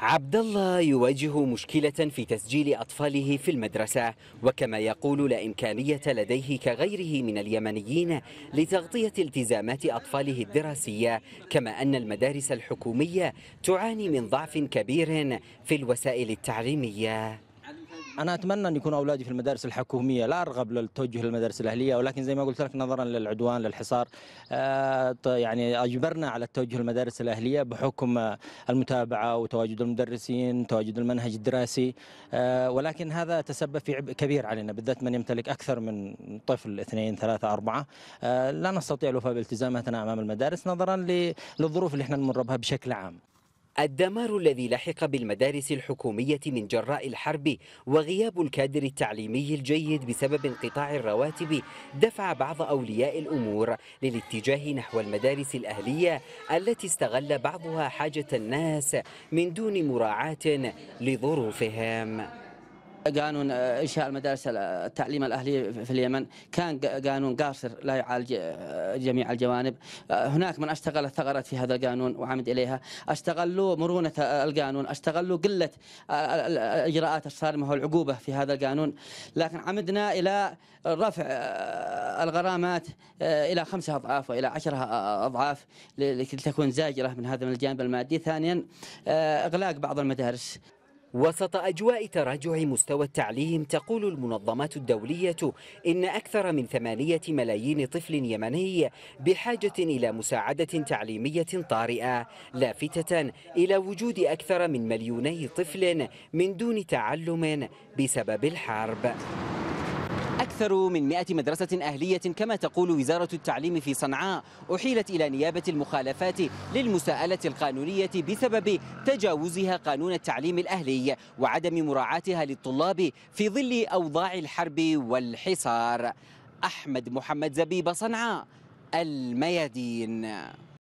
عبد الله يواجه مشكلة في تسجيل أطفاله في المدرسة وكما يقول لا إمكانية لديه كغيره من اليمنيين لتغطية التزامات أطفاله الدراسية كما أن المدارس الحكومية تعاني من ضعف كبير في الوسائل التعليمية انا اتمنى ان يكون اولادي في المدارس الحكوميه لا ارغب للتوجه للمدارس الاهليه ولكن زي ما قلت لك نظرا للعدوان للحصار آه، يعني اجبرنا على التوجه للمدارس الاهليه بحكم آه، المتابعه وتواجد المدرسين تواجد المنهج الدراسي آه، ولكن هذا تسبب في عبء كبير علينا بالذات من يمتلك اكثر من طفل اثنين ثلاثه اربعه لا نستطيع الوفاء بالتزاماتنا امام المدارس نظرا للظروف اللي احنا نمر بها بشكل عام الدمار الذي لحق بالمدارس الحكومية من جراء الحرب وغياب الكادر التعليمي الجيد بسبب انقطاع الرواتب دفع بعض أولياء الأمور للاتجاه نحو المدارس الأهلية التي استغل بعضها حاجة الناس من دون مراعاة لظروفهم قانون آه، انشاء المدارس آه، التعليم الاهلي في اليمن كان قانون قاصر لا يعالج آه، جميع الجوانب هناك من اشتغل ثغرات في هذا القانون وعمد اليها استغلوا مرونه القانون استغلوا قله الاجراءات الصارمه والعقوبه في هذا القانون لكن عمدنا الى رفع الغرامات الى خمسه اضعاف والى عشره اضعاف لكي تكون زاجره من هذا من الجانب المادي ثانيا اغلاق بعض المدارس وسط أجواء تراجع مستوى التعليم تقول المنظمات الدولية إن أكثر من ثمانية ملايين طفل يمني بحاجة إلى مساعدة تعليمية طارئة لافتة إلى وجود أكثر من مليوني طفل من دون تعلم بسبب الحرب أكثر من 100 مدرسة أهلية كما تقول وزارة التعليم في صنعاء أحيلت إلى نيابة المخالفات للمساءلة القانونية بسبب تجاوزها قانون التعليم الأهلي وعدم مراعاتها للطلاب في ظل أوضاع الحرب والحصار أحمد محمد زبيب صنعاء الميادين